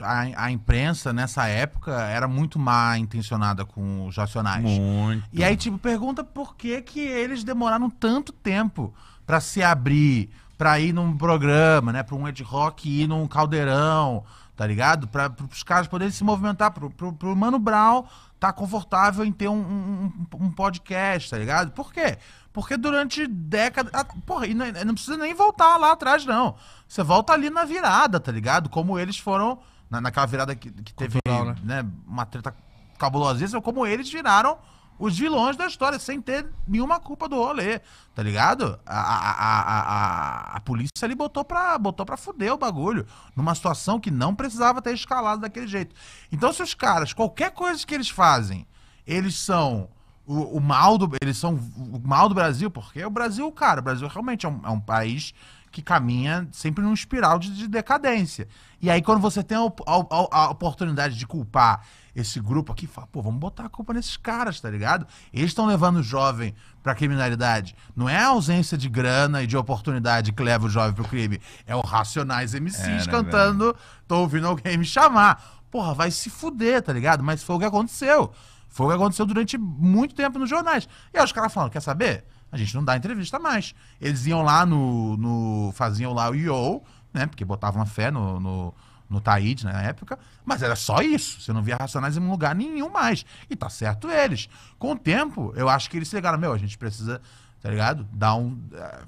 A, a, imprensa nessa época era muito má intencionada com os racionais. Muito. E aí, tipo, pergunta por que, que eles demoraram tanto tempo para se abrir, para ir num programa, né? Pra um Ed Rock ir num caldeirão, tá ligado? Pra, os caras poderem se movimentar, pro, pro, pro Mano Brown tá confortável em ter um, um, um podcast, tá ligado? Por quê? Porque durante décadas. Ah, porra, e não, não precisa nem voltar lá atrás, não. Você volta ali na virada, tá ligado? Como eles foram. Na, naquela virada que, que teve Cultural, né? né? uma treta cabulosíssima, como eles viraram os vilões da história, sem ter nenhuma culpa do rolê, tá ligado? A, a, a, a, a polícia ali botou pra, botou pra fuder o bagulho, numa situação que não precisava ter escalado daquele jeito. Então, se os caras, qualquer coisa que eles fazem, eles são o, o, mal do. Eles são o mal do Brasil, porque o Brasil, cara, o Brasil realmente é um, é um país que caminha sempre num espiral de, de, decadência. E aí, quando você tem a, a, a, oportunidade de culpar esse grupo aqui, fala, pô, vamos botar a culpa nesses caras, tá ligado? Eles estão levando o jovem pra criminalidade. Não é a ausência de grana e de oportunidade que leva o jovem pro crime. É o Racionais MCs é, cantando, tô ouvindo alguém me chamar. Porra, vai se fuder, tá ligado? Mas foi o que aconteceu. Foi o que aconteceu durante muito tempo nos jornais. E aí os caras falando, quer saber? A gente não dá entrevista mais. Eles iam lá no. no faziam lá o IO, né? Porque botavam a fé no, no no Taíde na época, mas era só isso. Você não via Racionais em lugar nenhum mais. E tá certo eles. Com o tempo, eu acho que eles chegaram. meu, a gente precisa, tá ligado? Dar um. Eh,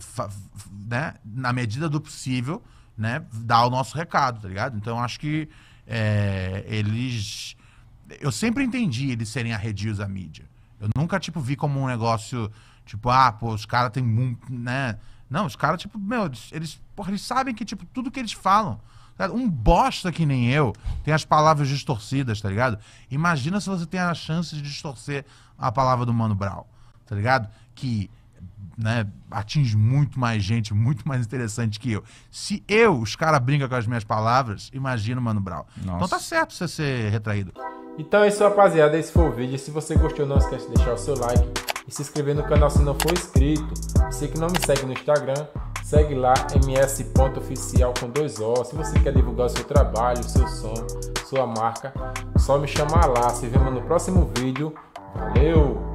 né? Na medida do possível, né? Dar o nosso recado, tá ligado? Então eu acho que é, eles eu sempre entendi eles serem arredios à mídia. Eu nunca, tipo, vi como um negócio, tipo, ah, pô, os caras têm muito, né? Não, os caras, tipo, meu, eles, eles, porra, eles sabem que, tipo, tudo que eles falam. um bosta que nem eu tem as palavras distorcidas, tá ligado? Imagina se você tem a chance de distorcer a palavra do Mano Brown, tá ligado? Que né, atinge muito mais gente, muito mais interessante que eu. Se eu, os caras brincam com as minhas palavras, imagina o Mano Brown. Nossa. Então tá certo você ser retraído. Então é isso, rapaziada. Esse foi o vídeo. Se você gostou, não esquece de deixar o seu like e se inscrever no canal se não for inscrito. Você que não me segue no Instagram, segue lá ms.oficial com dois O. Se você quer divulgar o seu trabalho, seu som, sua marca, só me chamar lá. Se vemos no próximo vídeo. Valeu!